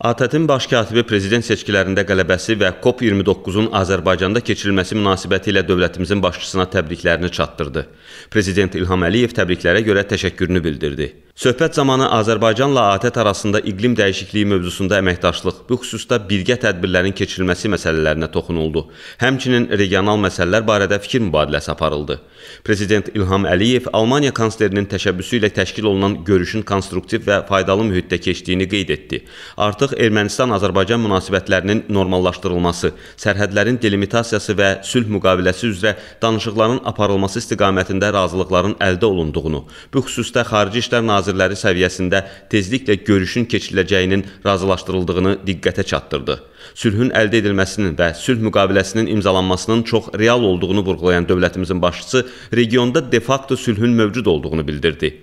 ATƏT-in e baş katibi prezident seçkilərində qələbəsi və COP29-un Azərbaycanda keçirilməsi münasibətilə dövlətimizin başçısına təbriklərini çatdırdı. Prezident İlham Əliyev təbriklərə görə təşəkkürünü bildirdi. Söhbət zamanı Azərbaycanla ATƏT e arasında iqlim dəyişikliyi mövzusunda əməkdaşlıq, bu xüsusda birgə tədbirlərin keçirilməsi məsələlərinə toxunuldu. Həmçinin regional məsələlər barədə fikir mübadiləsi aparıldı. Prezident İlham Əliyev Almaniya kanslerinin təşəbbüsü ilə təşkil olunan görüşün konstruktiv və faydalı mühitdə keçdiyini qeyd etdi. Artıq artıq Ermənistan-Azərbaycan münasibətlərinin normallaşdırılması, sərhədlərin delimitasiyası və sülh müqaviləsi üzrə danışıqların aparılması istiqamətində razılıqların əldə olunduğunu, bu xüsusda Xarici İşlər Nazirləri səviyyəsində tezliklə görüşün keçiriləcəyinin razılaşdırıldığını diqqətə çatdırdı. Sülhün əldə edilməsinin və sülh müqaviləsinin imzalanmasının çox real olduğunu vurğulayan dövlətimizin başçısı regionda de facto sülhün mövcud olduğunu bildirdi.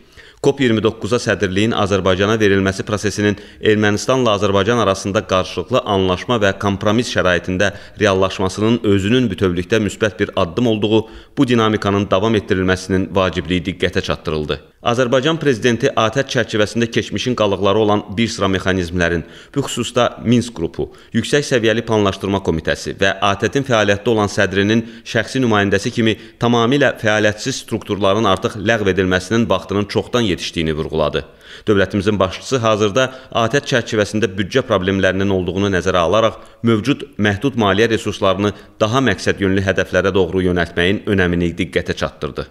COP29-a sədrliyin Azərbaycana verilməsi prosesinin Ermənistanla Azərbaycan arasında qarşılıqlı anlaşma və kompromis şəraitində reallaşmasının özünün bütövlükdə müsbət bir addım olduğu, bu dinamikanın davam etdirilməsinin vacibliyi diqqətə çatdırıldı. Azərbaycan prezidenti ATƏT çərçivəsində keçmişin qalıqları olan bir sıra mexanizmlərin, bu xüsusda Minsk qrupu, yüksək səviyyəli planlaşdırma komitəsi və ATƏT-in fəaliyyətdə olan sədrinin şəxsi nümayəndəsi kimi tamamilə fəaliyyətsiz strukturların artıq ləğv edilməsinin vaxtının çoxdan yetişdiyini vurğuladı. Dövlətimizin başçısı hazırda ATƏT çərçivəsində büdcə problemlərinin olduğunu nəzərə alaraq mövcud məhdud maliyyə resurslarını daha məqsədyönlü hədəflərə doğru yönəltməyin önəmini diqqətə çatdırdı.